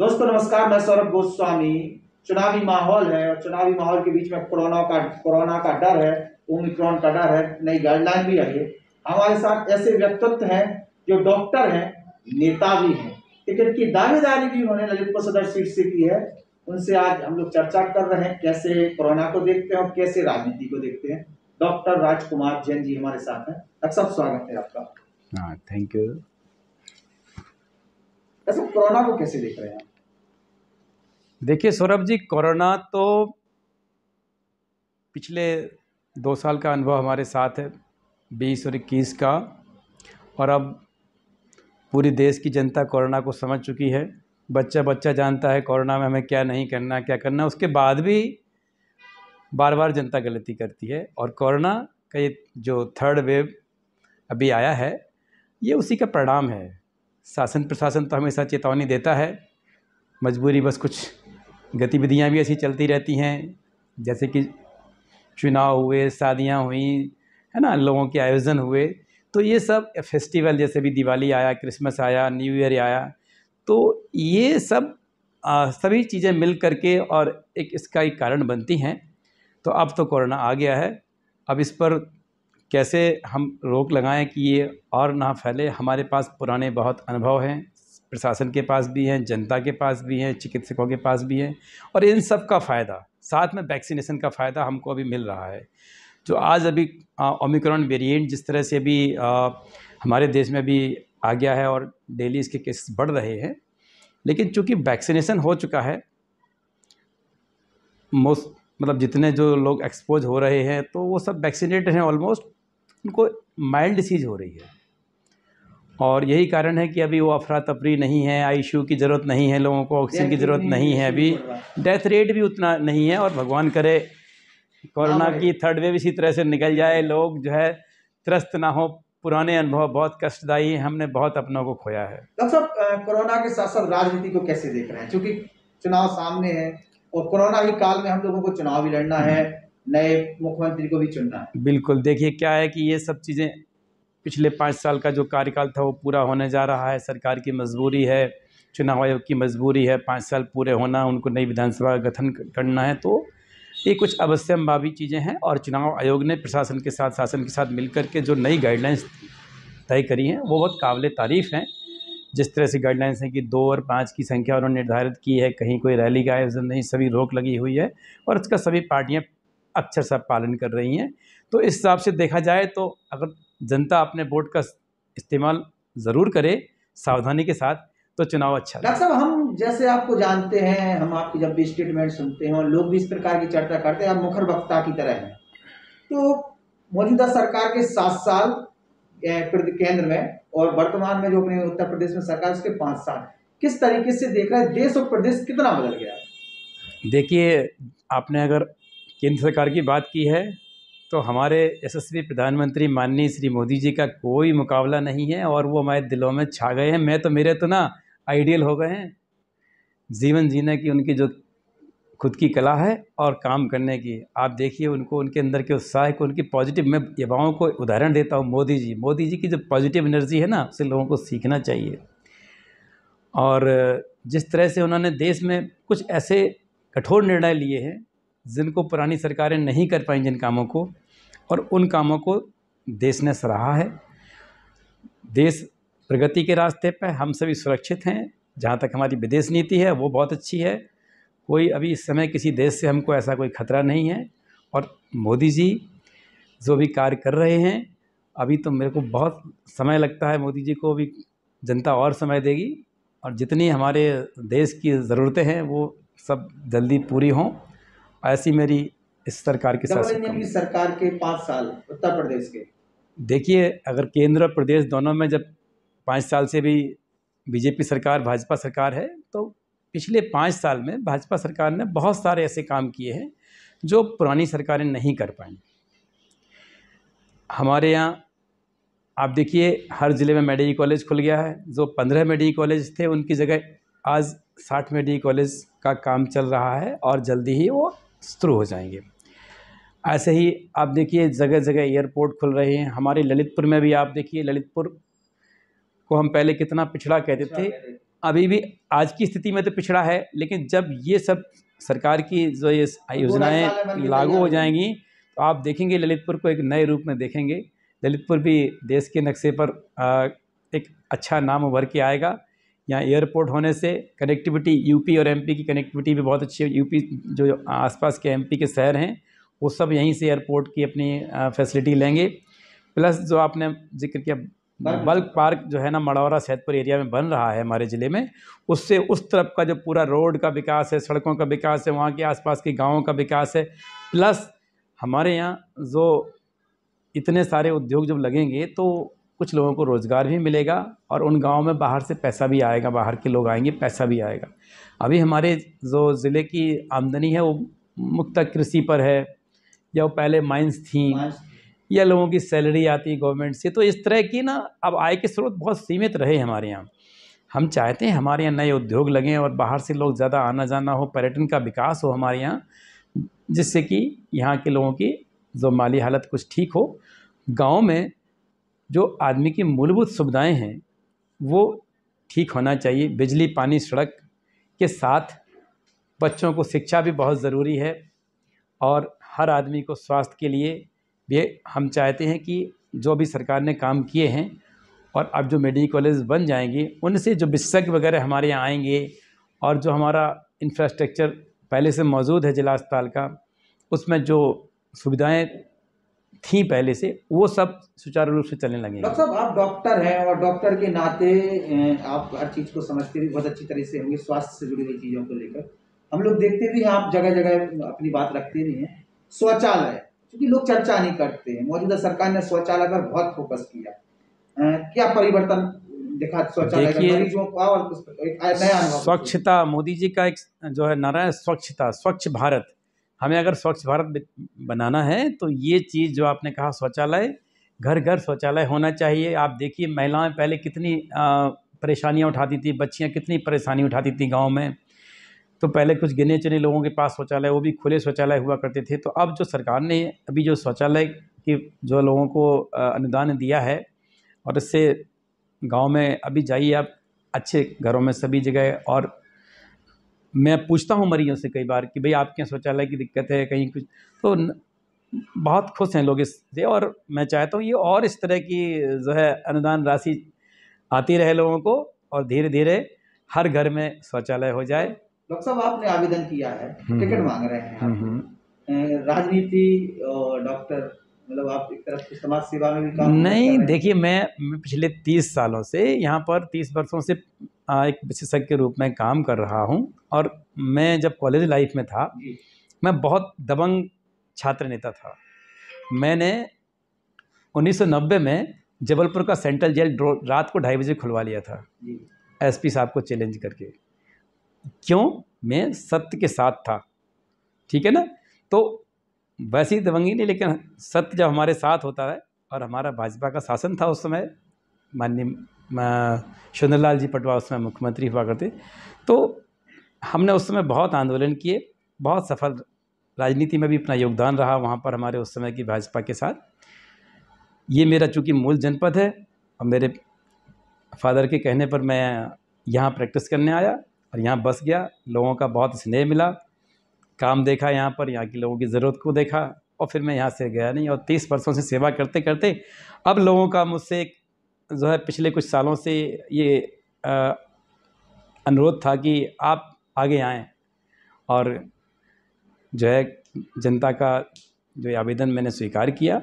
दोस्तों नमस्कार मैं सौरभ गोस्वामी चुनावी माहौल है और चुनावी माहौल के बीच में कोरोना का कोरोना का डर है ओमिक्रॉन का डर है नई गाइडलाइन भी आई है हमारे साथ ऐसे व्यक्तित्व हैं जो डॉक्टर हैं नेता भी हैं टिकट की दावेदारी भी उन्होंने ललितपुर सदर सीट से की है उनसे आज हम लोग चर्चा कर रहे हैं कैसे कोरोना को देखते हैं और कैसे राजनीति को देखते हैं डॉक्टर राजकुमार जैन जी हमारे साथ हैं अक्सर स्वागत है आपका थैंक हाँ, यू अच्छा, कोरोना को कैसे देख रहे हैं देखिए सौरभ जी कोरोना तो पिछले दो साल का अनुभव हमारे साथ है बीस और इक्कीस का और अब पूरी देश की जनता कोरोना को समझ चुकी है बच्चा बच्चा जानता है कोरोना में हमें क्या नहीं करना क्या करना उसके बाद भी बार बार जनता गलती करती है और कोरोना का ये जो थर्ड वेव अभी आया है ये उसी का परिणाम है शासन प्रशासन तो हमेशा चेतावनी देता है मजबूरी बस कुछ गतिविधियाँ भी ऐसी चलती रहती हैं जैसे कि चुनाव हुए शादियाँ हुई है ना लोगों के आयोजन हुए तो ये सब फेस्टिवल जैसे भी दिवाली आया क्रिसमस आया न्यू ईयर आया तो ये सब आ, सभी चीज़ें मिल कर के और एक इसका एक कारण बनती हैं तो अब तो कोरोना आ गया है अब इस पर कैसे हम रोक लगाएं कि ये और ना फैले हमारे पास पुराने बहुत अनुभव हैं प्रशासन के पास भी हैं जनता के पास भी हैं चिकित्सकों के पास भी हैं और इन सब का फ़ायदा साथ में वैक्सीनेशन का फ़ायदा हमको अभी मिल रहा है जो आज अभी ओमिक्रॉन वेरिएंट जिस तरह से अभी हमारे देश में अभी आ गया है और डेली इसके केसेस बढ़ रहे हैं लेकिन चूँकि वैक्सीनेशन हो चुका है मोस्ट मतलब जितने जो लोग एक्सपोज हो रहे हैं तो वो सब वैक्सीनेटेड हैं ऑलमोस्ट उनको माइल्ड डिसीज़ हो रही है और यही कारण है कि अभी वो अफरा तफरी नहीं है आई की ज़रूरत नहीं है लोगों को ऑक्सीजन की ज़रूरत नहीं है अभी डेथ रेट भी उतना नहीं है और भगवान करे कोरोना हाँ की थर्ड वेव इसी तरह से निकल जाए लोग जो है त्रस्त ना हो पुराने अनुभव बहुत कष्टदायी हमने बहुत अपनों को खोया है डॉक्टर साहब कोरोना के साथ साथ राजनीति को कैसे देख रहे हैं क्योंकि चुनाव सामने है और कोरोना के काल में हम लोगों को चुनाव भी लड़ना हम्म। है नए मुख्यमंत्री को भी चुनना है बिल्कुल देखिए क्या है कि ये सब चीज़ें पिछले पाँच साल का जो कार्यकाल था वो पूरा होने जा रहा है सरकार की मजबूरी है चुनाव आयोग की मजबूरी है पाँच साल पूरे होना उनको नई विधानसभा का गठन करना है तो ये कुछ अवश्यम भावी चीज़ें हैं और चुनाव आयोग ने प्रशासन के साथ शासन के साथ मिलकर के जो नई गाइडलाइंस तय करी हैं वो बहुत काबिल तारीफ़ हैं जिस तरह से गाइडलाइंस हैं कि दो और पाँच की संख्या उन्होंने निर्धारित की है कहीं कोई रैली का आयोजन नहीं सभी रोक लगी हुई है और इसका सभी पार्टियाँ अक्षर सा पालन कर रही हैं तो इस हिसाब से देखा जाए तो अगर जनता अपने वोट का इस्तेमाल ज़रूर करे सावधानी के साथ तो चुनाव अच्छा डॉक्टर साहब हम जैसे आपको जानते हैं हम आपकी जब भी स्टेटमेंट सुनते हैं और लोग भी इस प्रकार की चर्चा करते हैं आप मुखर वक्ता की तरह हैं तो मौजूदा सरकार के सात साल केंद्र में और वर्तमान में जो अपने उत्तर प्रदेश में सरकार उसके पाँच साल किस तरीके से देख रहे हैं देश और प्रदेश कितना बदल गया देखिए आपने अगर केंद्र सरकार की बात की है तो हमारे यशस्वी प्रधानमंत्री माननीय श्री मोदी जी का कोई मुकाबला नहीं है और वो हमारे दिलों में छा गए हैं मैं तो मेरे तो ना आइडियल हो गए हैं जीवन जीने की उनकी जो खुद की कला है और काम करने की आप देखिए उनको उनके अंदर के उत्साह को उनकी पॉजिटिव मैं युवाओं को उदाहरण देता हूँ मोदी जी मोदी जी की जो पॉजिटिव एनर्जी है ना उसे लोगों को सीखना चाहिए और जिस तरह से उन्होंने देश में कुछ ऐसे कठोर निर्णय लिए हैं जिनको पुरानी सरकारें नहीं कर पाई जिन कामों को और उन कामों को देश ने सराहा है देश प्रगति के रास्ते पर हम सभी सुरक्षित हैं जहाँ तक हमारी विदेश नीति है वो बहुत अच्छी है कोई अभी इस समय किसी देश से हमको ऐसा कोई खतरा नहीं है और मोदी जी जो भी कार्य कर रहे हैं अभी तो मेरे को बहुत समय लगता है मोदी जी को अभी जनता और समय देगी और जितनी हमारे देश की ज़रूरतें हैं वो सब जल्दी पूरी हों ऐसी मेरी इस सरकार के साथ सरकार के पाँच साल उत्तर प्रदेश के देखिए अगर केंद्र और प्रदेश दोनों में जब पाँच साल से भी बीजेपी सरकार भाजपा सरकार है तो पिछले पाँच साल में भाजपा सरकार ने बहुत सारे ऐसे काम किए हैं जो पुरानी सरकारें नहीं कर पाई हमारे यहाँ आप देखिए हर ज़िले में मेडिकल कॉलेज खुल गया है जो पंद्रह मेडिकल कॉलेज थे उनकी जगह आज साठ मेडिकल कॉलेज का काम चल रहा है और जल्दी ही वो शुरू हो जाएंगे ऐसे ही आप देखिए जगह जगह एयरपोर्ट खुल रहे हैं हमारे ललितपुर में भी आप देखिए ललितपुर को हम पहले कितना पिछड़ा कहते थे अभी भी आज की स्थिति में तो पिछड़ा है लेकिन जब ये सब सरकार की जो ये योजनाएँ लागू हो जाएंगी तो आप देखेंगे ललितपुर को एक नए रूप में देखेंगे ललितपुर भी देश के नक्शे पर एक अच्छा नाम उभर के आएगा यहाँ एयरपोर्ट होने से कनेक्टिविटी यूपी और एमपी की कनेक्टिविटी भी बहुत अच्छी है यूपी जो आसपास के एमपी के शहर हैं वो सब यहीं से एयरपोर्ट की अपनी फैसिलिटी लेंगे प्लस जो आपने जिक्र किया बल्क पार्क जो है ना मड़ौरा सैदपुर एरिया में बन रहा है हमारे ज़िले में उससे उस तरफ का जो पूरा रोड का विकास है सड़कों का विकास है वहाँ के आसपास के गाँवों का विकास है प्लस हमारे यहाँ जो इतने सारे उद्योग जब लगेंगे तो कुछ लोगों को रोज़गार भी मिलेगा और उन गाँव में बाहर से पैसा भी आएगा बाहर के लोग आएंगे पैसा भी आएगा अभी हमारे जो ज़िले की आमदनी है वो मुख्यतः कृषि पर है या वो पहले माइंस थी या लोगों की सैलरी आती गवर्नमेंट से तो इस तरह की ना अब आय के स्रोत बहुत सीमित रहे हमारे यहाँ हम चाहते हैं हमारे यहाँ नए उद्योग लगें और बाहर से लोग ज़्यादा आना जाना हो पर्यटन का विकास हो हमारे यहाँ जिससे कि यहाँ के लोगों की जो माली हालत कुछ ठीक हो गाँव में जो आदमी की मूलभूत सुविधाएं हैं वो ठीक होना चाहिए बिजली पानी सड़क के साथ बच्चों को शिक्षा भी बहुत ज़रूरी है और हर आदमी को स्वास्थ्य के लिए भी हम चाहते हैं कि जो भी सरकार ने काम किए हैं और अब जो मेडिकल कॉलेज बन जाएंगे उनसे जो विशेषज्ञ वगैरह हमारे यहाँ आएंगे और जो हमारा इंफ्रास्ट्रक्चर पहले से मौजूद है जिला अस्पताल का उसमें जो सुविधाएं थी पहले से वो सब सुचारू रूप से चलने लगे डॉक्टर साहब आप डॉक्टर हैं और डॉक्टर के नाते आप हर चीज़ को समझते भी बहुत अच्छी तरह से होंगे स्वास्थ्य से जुड़ी हुई चीज़ों को लेकर हम लोग देखते भी हैं आप जगह जगह अपनी बात रखते भी हैं शौचालय क्योंकि लोग चर्चा नहीं करते हैं मौजूदा सरकार ने शौचालय पर बहुत फोकस किया क्या परिवर्तन देखा शौचालय स्वच्छता मोदी जी का एक जो है नारा है स्वच्छता स्वच्छ भारत हमें अगर स्वच्छ भारत बनाना है तो ये चीज़ जो आपने कहा शौचालय घर घर शौचालय होना चाहिए आप देखिए महिलाएं पहले कितनी परेशानियां उठाती थी बच्चियां कितनी परेशानी उठाती थी गांव में तो पहले कुछ गिने चुने लोगों के पास शौचालय वो भी खुले शौचालय हुआ करते थे तो अब जो सरकार ने अभी जो शौचालय की जो लोगों को अनुदान दिया है और इससे गाँव में अभी जाइए आप अच्छे घरों में सभी जगह और मैं पूछता हूँ मरीजों से कई बार कि भाई आपके यहाँ शौचालय की दिक्कत है कहीं कुछ तो बहुत खुश हैं लोग इससे और मैं चाहता हूँ ये और इस तरह की जो है अनुदान राशि आती रहे लोगों को और धीरे धीरे हर घर में शौचालय हो जाए डॉक्टर साहब आपने आवेदन किया है हम्म। टिकट मांग रहे हैं हम्म। राजनीति और डॉक्टर मतलब आप एक तरफ से समाज सेवा में भी काम नहीं देखिए मैं पिछले तीस सालों से यहाँ पर तीस वर्षों से एक विशेषज्ञ के रूप में काम कर रहा हूँ और मैं जब कॉलेज लाइफ में था मैं बहुत दबंग छात्र नेता था मैंने 1990 में जबलपुर का सेंट्रल जेल रात को ढाई बजे खुलवा लिया था एसपी साहब को चैलेंज करके क्यों मैं सत्य के साथ था ठीक है ना तो वैसी दबंगी नहीं लेकिन सत्य जब हमारे साथ होता है और हमारा भाजपा का शासन था उस समय माननीय सुंदरलाल जी पटवा उस समय मुख्यमंत्री हुआ करते तो हमने उस समय बहुत आंदोलन किए बहुत सफल राजनीति में भी अपना योगदान रहा वहाँ पर हमारे उस समय की भाजपा के साथ ये मेरा चूँकि मूल जनपद है और मेरे फादर के कहने पर मैं यहाँ प्रैक्टिस करने आया और यहाँ बस गया लोगों का बहुत स्नेह मिला काम देखा यहाँ पर यहाँ के लोगों की ज़रूरत को देखा और फिर मैं यहाँ से गया नहीं और तीस वर्षों से सेवा करते करते अब लोगों का मुझसे जो है पिछले कुछ सालों से ये अनुरोध था कि आप आगे आएँ और जो है जनता का जो आवेदन मैंने स्वीकार किया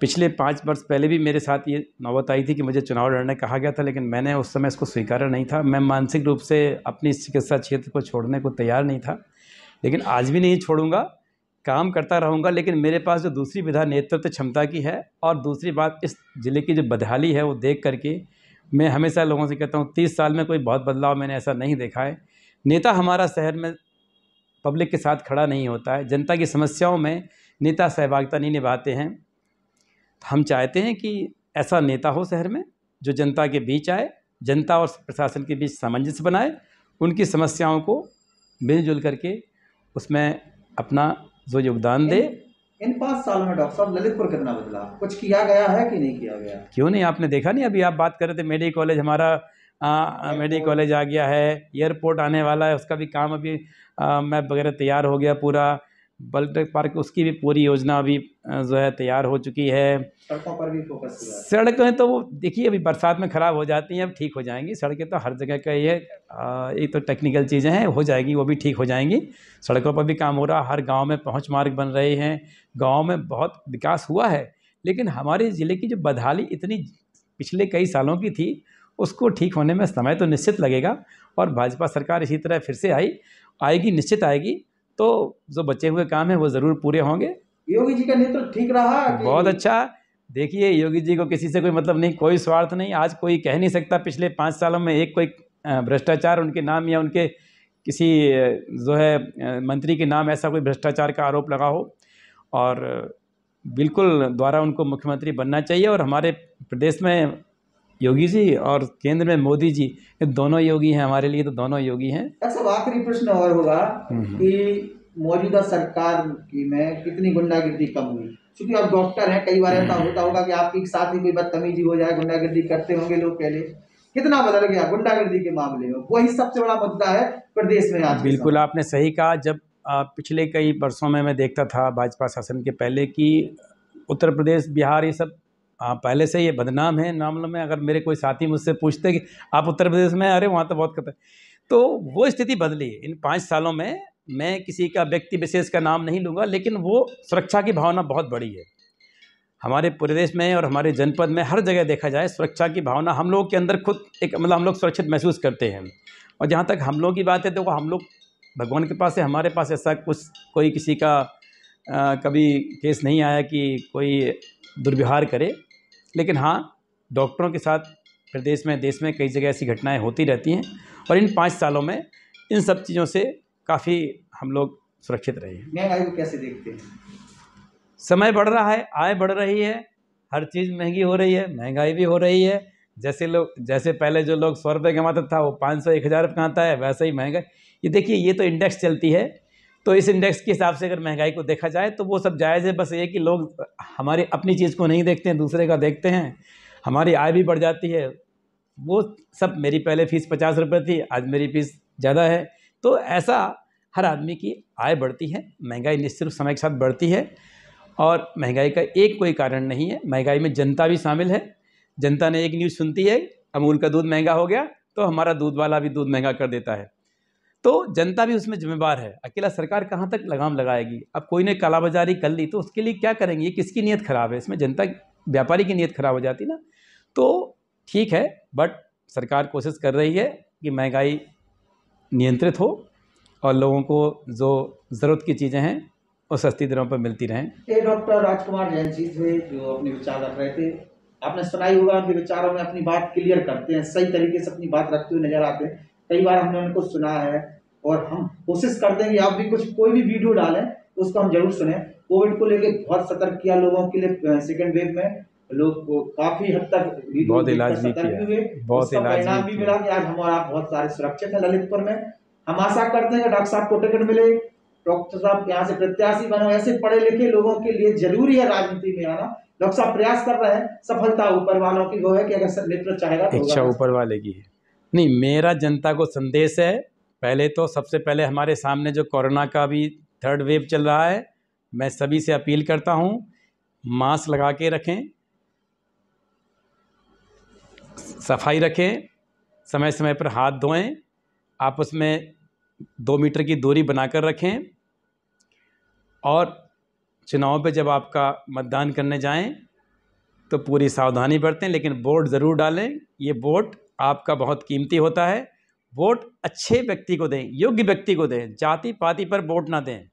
पिछले पाँच वर्ष पहले भी मेरे साथ ये नौबत आई थी कि मुझे चुनाव लड़ने कहा गया था लेकिन मैंने उस समय इसको स्वीकारा नहीं था मैं मानसिक रूप से अपनी चिकित्सा क्षेत्र को छोड़ने को तैयार नहीं था लेकिन आज भी नहीं छोड़ूंगा काम करता रहूँगा लेकिन मेरे पास जो दूसरी विधा नेतृत्व क्षमता की है और दूसरी बात इस ज़िले की जो बदहाली है वो देख करके मैं हमेशा लोगों से कहता हूँ तीस साल में कोई बहुत बदलाव मैंने ऐसा नहीं देखा है नेता हमारा शहर में पब्लिक के साथ खड़ा नहीं होता है जनता की समस्याओं में नेता सहभागिता नहीं निभाते हैं हम चाहते हैं कि ऐसा नेता हो शहर में जो जनता के बीच आए जनता और प्रशासन के बीच सामंजस्य बनाए उनकी समस्याओं को मिलजुल करके उसमें अपना जो योगदान दे इन पाँच साल में डॉक्टर साहब ललितपुर कितना बदला कुछ किया गया है कि नहीं किया गया क्यों नहीं आपने देखा नहीं अभी आप बात कर रहे थे मेडिकल कॉलेज हमारा मेडिकल कॉलेज आ गया है एयरपोर्ट आने वाला है उसका भी काम अभी मैप वगैरह तैयार हो गया पूरा बल्क पार्क उसकी भी पूरी योजना अभी जो है तैयार हो चुकी है सड़कों पर भी फोकस सड़कें तो वो देखिए अभी बरसात में ख़राब हो जाती हैं अब ठीक हो जाएंगी सड़कें तो हर जगह का ये एक तो टेक्निकल चीज़ें हैं हो जाएगी वो भी ठीक हो जाएंगी सड़कों पर भी काम हो रहा हर गाँव में पहुँच मार्ग बन रहे हैं गाँव में बहुत विकास हुआ है लेकिन हमारे ज़िले की जो बदहाली इतनी पिछले कई सालों की थी उसको ठीक होने में समय तो निश्चित लगेगा और भाजपा सरकार इसी तरह फिर से आई आएगी निश्चित आएगी तो जो बचे हुए काम है वो ज़रूर पूरे होंगे योगी जी का नेतृत्व ठीक रहा बहुत अच्छा देखिए योगी जी को किसी से कोई मतलब नहीं कोई स्वार्थ नहीं आज कोई कह नहीं सकता पिछले पाँच सालों में एक कोई भ्रष्टाचार उनके नाम या उनके किसी जो है मंत्री के नाम ऐसा कोई भ्रष्टाचार का आरोप लगा हो और बिल्कुल द्वारा उनको मुख्यमंत्री बनना चाहिए और हमारे प्रदेश में योगी जी और केंद्र में मोदी जी ये दोनों योगी हैं हमारे लिए तो दोनों योगी हैं अच्छा आखिरी प्रश्न और होगा हम्म। कि मौजूदा सरकार की में कितनी गुंडागिर्दी कम हुई क्योंकि आप डॉक्टर हैं कई बार ऐसा हम्म। होता होगा कि आपकी साथ ही कोई बदतमीजी हो जाए गुंडागिर्दी करते होंगे लोग पहले कितना बदल गया गुंडागिर्दी के मामले में वही सबसे बड़ा मुद्दा है प्रदेश में आज बिल्कुल आपने सही कहा जब पिछले कई वर्षों में मैं देखता था भाजपा शासन के पहले की उत्तर प्रदेश बिहार ये सब हाँ पहले से ये बदनाम है मामलों में अगर मेरे कोई साथी मुझसे पूछते कि आप उत्तर प्रदेश में अरे वहाँ तो बहुत खतर तो वो स्थिति बदली इन पाँच सालों में मैं किसी का व्यक्ति विशेष का नाम नहीं लूँगा लेकिन वो सुरक्षा की भावना बहुत बड़ी है हमारे प्रदेश में और हमारे जनपद में हर जगह देखा जाए सुरक्षा की भावना हम लोग के अंदर खुद एक मतलब हम लोग सुरक्षित महसूस करते हैं और जहाँ तक हम लोगों की बात है तो हम लोग भगवान के पास है हमारे पास ऐसा कुछ कोई किसी का आ, कभी केस नहीं आया कि कोई दुर्व्यवहार करे लेकिन हाँ डॉक्टरों के साथ प्रदेश में देश में कई जगह ऐसी घटनाएं होती रहती हैं और इन पाँच सालों में इन सब चीज़ों से काफ़ी हम लोग सुरक्षित रहे हैं महंगाई को कैसे देखते हैं समय बढ़ रहा है आय बढ़ रही है हर चीज़ महंगी हो रही है महंगाई भी हो रही है जैसे लोग जैसे पहले जो लोग सौ रुपये कमाता था वो पाँच सौ एक हज़ार कमाता है वैसे ही महंगा ये देखिए ये तो इंडेक्स चलती है तो इस इंडेक्स के हिसाब से अगर महंगाई को देखा जाए तो वो सब जायज़ है बस ये कि लोग हमारी अपनी चीज़ को नहीं देखते हैं दूसरे का देखते हैं हमारी आय भी बढ़ जाती है वो सब मेरी पहले फ़ीस पचास रुपये थी आज मेरी फ़ीस ज़्यादा है तो ऐसा हर आदमी की आय बढ़ती है महंगाई निश्चित समय के साथ बढ़ती है और महंगाई का एक कोई कारण नहीं है महंगाई में जनता भी शामिल है जनता ने एक न्यूज़ सुनती है अमूल का दूध महंगा हो गया तो हमारा दूध वाला भी दूध महंगा कर देता है तो जनता भी उसमें जिम्मेवार है अकेला सरकार कहाँ तक लगाम लगाएगी अब कोई ने कालाबाजारी कर ली तो उसके लिए क्या करेंगे किसकी नीयत ख़राब है इसमें जनता व्यापारी की नीयत ख़राब हो जाती ना तो ठीक है बट सरकार कोशिश कर रही है कि महंगाई नियंत्रित हो और लोगों को जो ज़रूरत की चीज़ें हैं वो सस्ती दरों पर मिलती रहें डॉक्टर राजकुमार जैन जी थे जो अपने विचार रख रहे थे आपने सुनाई होगा उनके विचारों में अपनी बात क्लियर करते हैं सही तरीके से अपनी बात रखते हुए नजर आते हैं कई बार हमने उनको सुना है और हम कोशिश करते हैं कि आप भी कुछ कोई भी वीडियो डालें उसको हम जरूर सुने कोविड को लेके बहुत सतर्क किया लोगों के लिए सेकेंड वेव में लोग काफी हद तक बहुत इलाज भी किया बहुत इलाज भी मिला कि आज हमारा बहुत सारे सुरक्षित है ललितपुर में हम आशा करते हैं डॉक्टर साहब को टिकट मिले डॉक्टर साहब यहाँ से प्रत्याशी बनो ऐसे पढ़े लिखे लोगों के लिए जरूरी है राजनीति में आना डॉक्टर साहब प्रयास कर रहे हैं सफलता ऊपर वालों की वो है कि अगर नेतृत्व चाहेगा तो इच्छा ऊपर वाले की है नहीं मेरा जनता को संदेश है पहले तो सबसे पहले हमारे सामने जो कोरोना का भी थर्ड वेव चल रहा है मैं सभी से अपील करता हूँ मास्क लगा के रखें सफाई रखें समय समय पर हाथ धोएं आपस में दो मीटर की दूरी बनाकर रखें और चुनाव पे जब आपका मतदान करने जाएं तो पूरी सावधानी बरतें लेकिन वोट ज़रूर डालें ये वोट आपका बहुत कीमती होता है वोट अच्छे व्यक्ति को दें योग्य व्यक्ति को दें जाति पाति पर वोट ना दें